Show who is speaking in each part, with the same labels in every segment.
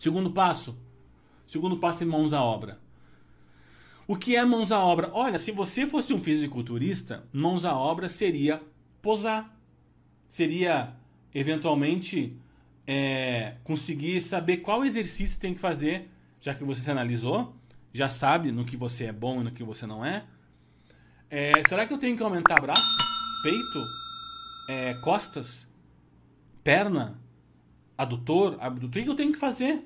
Speaker 1: Segundo passo. Segundo passo é mãos à obra. O que é mãos à obra? Olha, se você fosse um fisiculturista, mãos à obra seria posar. Seria, eventualmente, é, conseguir saber qual exercício tem que fazer, já que você se analisou, já sabe no que você é bom e no que você não é. é será que eu tenho que aumentar braço, peito, é, costas, perna? adutor, abdutor, o que eu tenho que fazer?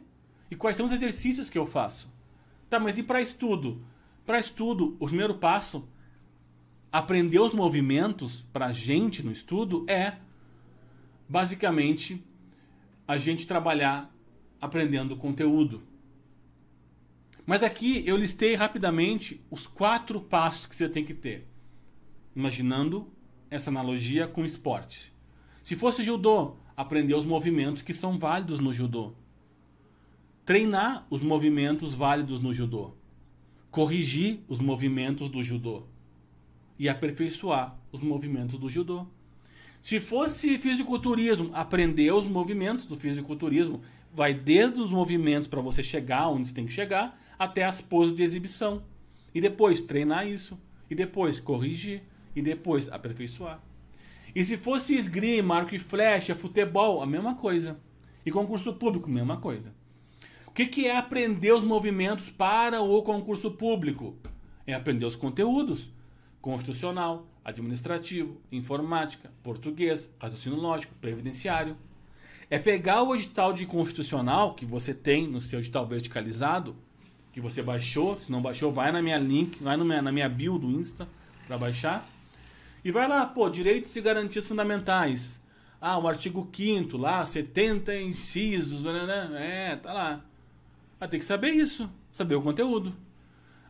Speaker 1: E quais são os exercícios que eu faço? Tá, mas e para estudo? Para estudo, o primeiro passo, aprender os movimentos para a gente no estudo é basicamente a gente trabalhar aprendendo conteúdo. Mas aqui eu listei rapidamente os quatro passos que você tem que ter, imaginando essa analogia com esporte. Se fosse judô, aprender os movimentos que são válidos no judô. Treinar os movimentos válidos no judô. Corrigir os movimentos do judô. E aperfeiçoar os movimentos do judô. Se fosse fisiculturismo, aprender os movimentos do fisiculturismo. Vai desde os movimentos para você chegar onde você tem que chegar, até as poses de exibição. E depois treinar isso. E depois corrigir. E depois aperfeiçoar. E se fosse esgrima, arco e flecha, futebol, a mesma coisa. E concurso público, mesma coisa. O que, que é aprender os movimentos para o concurso público? É aprender os conteúdos: constitucional, administrativo, informática, português, raciocínio lógico, previdenciário. É pegar o edital de constitucional que você tem no seu edital verticalizado, que você baixou, se não baixou, vai na minha link, vai na minha, na minha bio do Insta para baixar. E vai lá, pô, direitos e garantias fundamentais. Ah, o artigo 5 lá, 70 incisos, né, né, né, né? É, tá lá. Vai ter que saber isso, saber o conteúdo.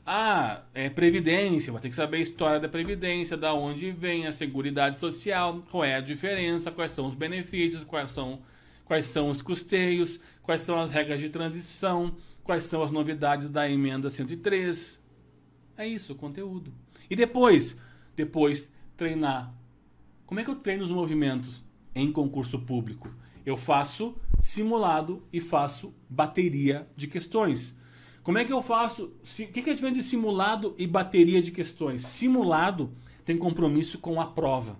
Speaker 1: Ah, é Previdência, vai ter que saber a história da Previdência, da onde vem a Seguridade Social, qual é a diferença, quais são os benefícios, quais são, quais são os custeios, quais são as regras de transição, quais são as novidades da emenda 103. É isso, o conteúdo. E depois, depois treinar. Como é que eu treino os movimentos em concurso público? Eu faço simulado e faço bateria de questões. Como é que eu faço? O que é diferente de simulado e bateria de questões? Simulado tem compromisso com a prova.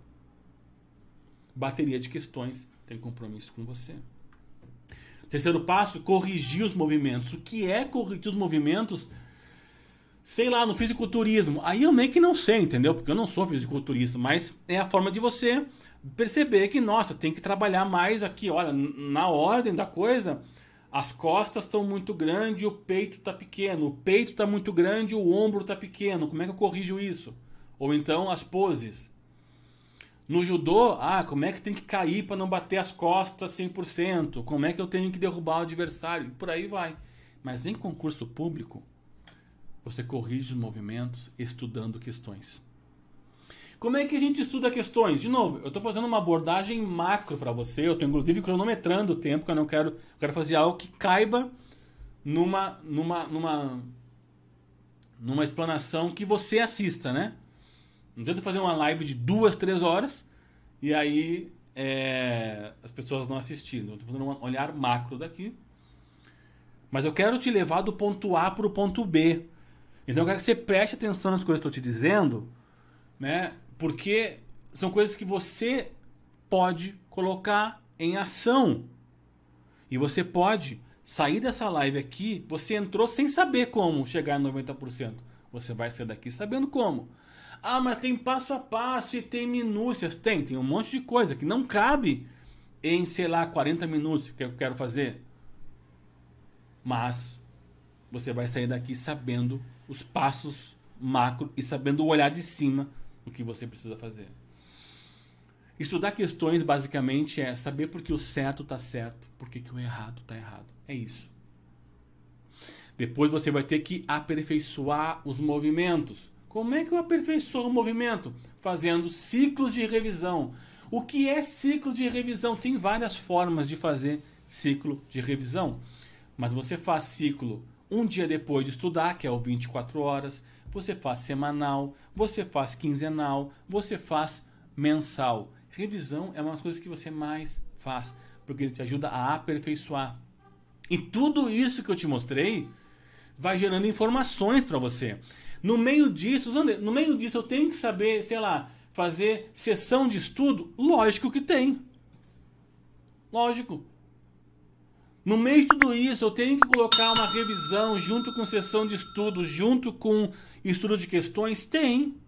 Speaker 1: Bateria de questões tem compromisso com você. Terceiro passo, corrigir os movimentos. O que é corrigir os movimentos? sei lá, no fisiculturismo. Aí eu meio que não sei, entendeu? Porque eu não sou fisiculturista, mas é a forma de você perceber que, nossa, tem que trabalhar mais aqui, olha, na ordem da coisa, as costas estão muito grandes, o peito está pequeno, o peito está muito grande, o ombro está pequeno. Como é que eu corrijo isso? Ou então as poses. No judô, ah, como é que tem que cair para não bater as costas 100%? Como é que eu tenho que derrubar o adversário? E por aí vai. Mas em concurso público, você corrige os movimentos estudando questões. Como é que a gente estuda questões? De novo, eu estou fazendo uma abordagem macro para você, eu estou inclusive cronometrando o tempo, porque eu não quero, eu quero fazer algo que caiba numa, numa, numa, numa explanação que você assista, né? Não tento fazer uma live de duas, três horas e aí é, as pessoas não assistindo. Eu estou fazendo um olhar macro daqui. Mas eu quero te levar do ponto A para o ponto B. Então eu quero que você preste atenção nas coisas que eu estou te dizendo, né? Porque são coisas que você pode colocar em ação. E você pode sair dessa live aqui, você entrou sem saber como chegar a 90%. Você vai sair daqui sabendo como. Ah, mas tem passo a passo e tem minúcias. Tem, tem um monte de coisa que não cabe em, sei lá, 40 minutos que eu quero fazer. Mas você vai sair daqui sabendo os passos macro e sabendo olhar de cima o que você precisa fazer. Estudar questões basicamente é saber por que o certo está certo, por que, o errado está errado. É isso. Depois você vai ter que aperfeiçoar os movimentos. Como é que eu aperfeiçoo o movimento? Fazendo ciclos de revisão. O que é ciclo de revisão? Tem várias formas de fazer ciclo de revisão. Mas você faz ciclo um dia depois de estudar, que é o 24 horas, você faz semanal, você faz quinzenal, você faz mensal. Revisão é uma das coisas que você mais faz, porque ele te ajuda a aperfeiçoar. E tudo isso que eu te mostrei vai gerando informações para você. No meio disso, Zander, no meio disso eu tenho que saber, sei lá, fazer sessão de estudo? Lógico que tem. Lógico. No meio de tudo isso, eu tenho que colocar uma revisão junto com sessão de estudo, junto com estudo de questões? Tem.